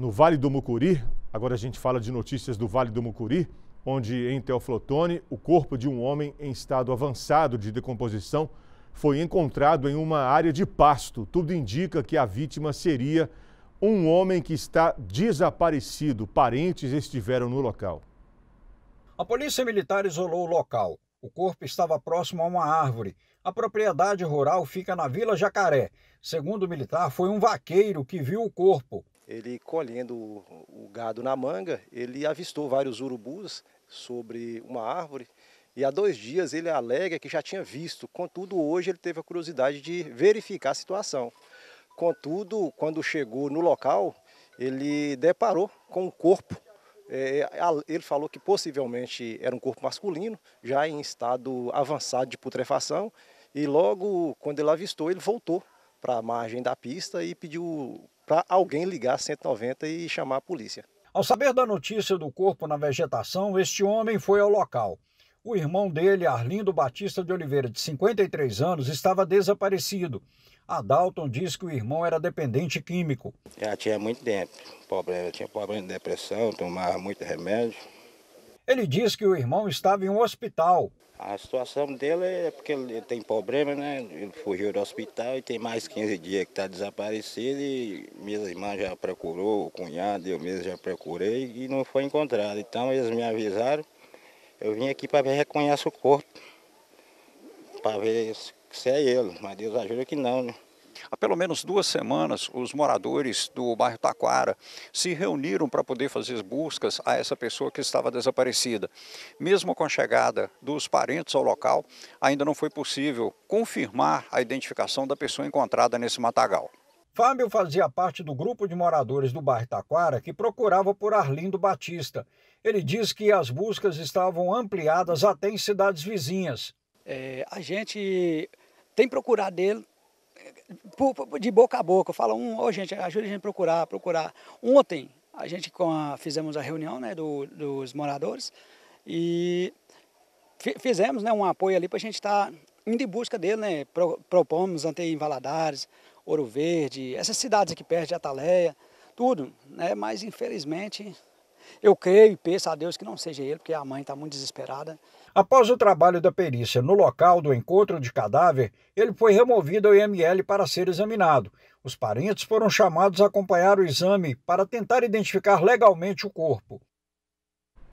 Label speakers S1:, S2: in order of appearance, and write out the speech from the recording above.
S1: no Vale do Mucuri. Agora a gente fala de notícias do Vale do Mucuri, onde em Teoflotone, o corpo de um homem em estado avançado de decomposição foi encontrado em uma área de pasto. Tudo indica que a vítima seria um homem que está desaparecido. Parentes estiveram no local.
S2: A polícia militar isolou o local. O corpo estava próximo a uma árvore. A propriedade rural fica na Vila Jacaré. Segundo o militar, foi um vaqueiro que viu o corpo
S3: ele colhendo o gado na manga, ele avistou vários urubus sobre uma árvore e há dois dias ele alega que já tinha visto, contudo hoje ele teve a curiosidade de verificar a situação. Contudo, quando chegou no local, ele deparou com um corpo. É, ele falou que possivelmente era um corpo masculino, já em estado avançado de putrefação, e logo quando ele avistou, ele voltou para a margem da pista e pediu para alguém ligar 190 e chamar a polícia.
S2: Ao saber da notícia do corpo na vegetação, este homem foi ao local. O irmão dele, Arlindo Batista de Oliveira, de 53 anos, estava desaparecido. A Dalton diz que o irmão era dependente químico.
S4: Já tinha muito tempo, problema, tinha problema de depressão, tomava muito remédio. Ele diz que o irmão estava em um hospital. A situação dele é porque ele tem problema, né? Ele fugiu do hospital e tem mais 15 dias que está desaparecido e minha irmã já procurou, o cunhado, eu mesmo já procurei e não foi encontrado. Então eles me avisaram, eu vim aqui para ver reconhece o corpo, para ver se é ele, mas Deus ajuda que não, né? Há pelo menos duas semanas, os moradores do bairro Taquara
S2: se reuniram para poder fazer buscas a essa pessoa que estava desaparecida. Mesmo com a chegada dos parentes ao local, ainda não foi possível confirmar a identificação da pessoa encontrada nesse matagal. Fábio fazia parte do grupo de moradores do bairro Taquara que procurava por Arlindo Batista. Ele diz que as buscas estavam ampliadas
S5: até em cidades vizinhas. É, a gente tem procurado ele de boca a boca, fala um, ô oh, gente, ajuda a gente a procurar, procurar. Ontem a gente a, fizemos a reunião né, do, dos moradores e fizemos né, um apoio ali para a gente estar tá indo em busca dele, né? Pro, propomos até em Valadares, Ouro Verde, essas cidades aqui perto de Ataleia, tudo, né? Mas infelizmente eu creio e peço a Deus que não seja ele, porque a mãe está muito desesperada.
S2: Após o trabalho da perícia no local do encontro de cadáver,
S5: ele foi removido
S2: ao IML para ser examinado. Os parentes foram chamados a acompanhar o exame para tentar identificar legalmente o corpo.